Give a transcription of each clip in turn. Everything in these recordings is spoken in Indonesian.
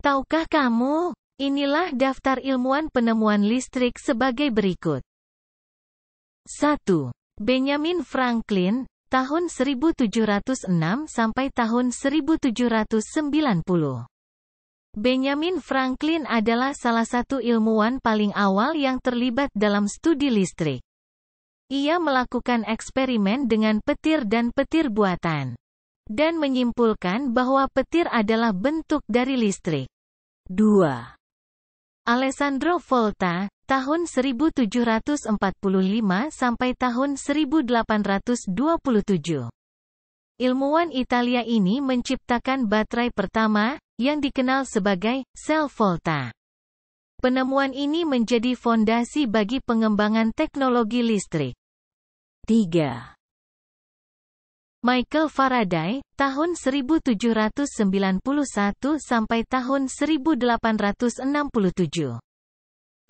Tahukah kamu? Inilah daftar ilmuwan penemuan listrik sebagai berikut. 1. Benjamin Franklin, tahun 1706 sampai tahun 1790. Benjamin Franklin adalah salah satu ilmuwan paling awal yang terlibat dalam studi listrik. Ia melakukan eksperimen dengan petir dan petir buatan dan menyimpulkan bahwa petir adalah bentuk dari listrik. 2. Alessandro Volta, tahun 1745 sampai tahun 1827. Ilmuwan Italia ini menciptakan baterai pertama, yang dikenal sebagai sel volta. Penemuan ini menjadi fondasi bagi pengembangan teknologi listrik. 3. Michael Faraday, tahun 1791 sampai tahun 1867.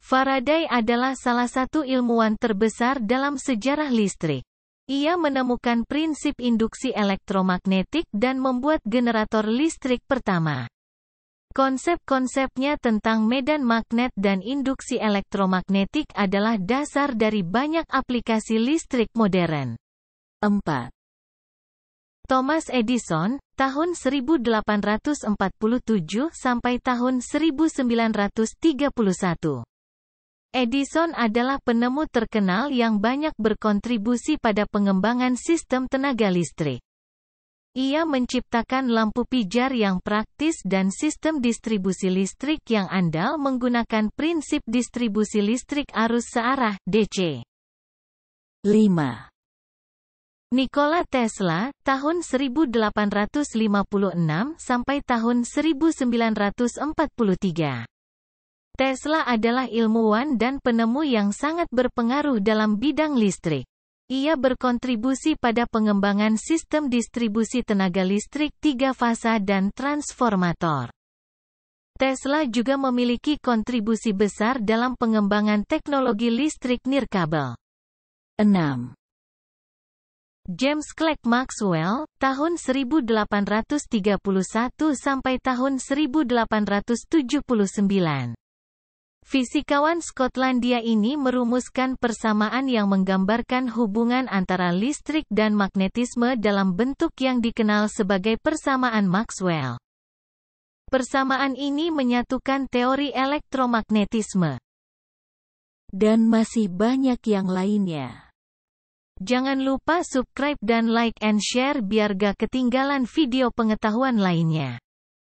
Faraday adalah salah satu ilmuwan terbesar dalam sejarah listrik. Ia menemukan prinsip induksi elektromagnetik dan membuat generator listrik pertama. Konsep-konsepnya tentang medan magnet dan induksi elektromagnetik adalah dasar dari banyak aplikasi listrik modern. 4. Thomas Edison, tahun 1847 sampai tahun 1931. Edison adalah penemu terkenal yang banyak berkontribusi pada pengembangan sistem tenaga listrik. Ia menciptakan lampu pijar yang praktis dan sistem distribusi listrik yang andal menggunakan prinsip distribusi listrik arus searah DC. 5. Nikola Tesla, tahun 1856 sampai tahun 1943. Tesla adalah ilmuwan dan penemu yang sangat berpengaruh dalam bidang listrik. Ia berkontribusi pada pengembangan sistem distribusi tenaga listrik tiga fasa dan transformator. Tesla juga memiliki kontribusi besar dalam pengembangan teknologi listrik nirkabel. 6. James Clerk Maxwell, tahun 1831 sampai tahun 1879. Fisikawan Skotlandia ini merumuskan persamaan yang menggambarkan hubungan antara listrik dan magnetisme dalam bentuk yang dikenal sebagai persamaan Maxwell. Persamaan ini menyatukan teori elektromagnetisme dan masih banyak yang lainnya. Jangan lupa subscribe dan like and share biar gak ketinggalan video pengetahuan lainnya.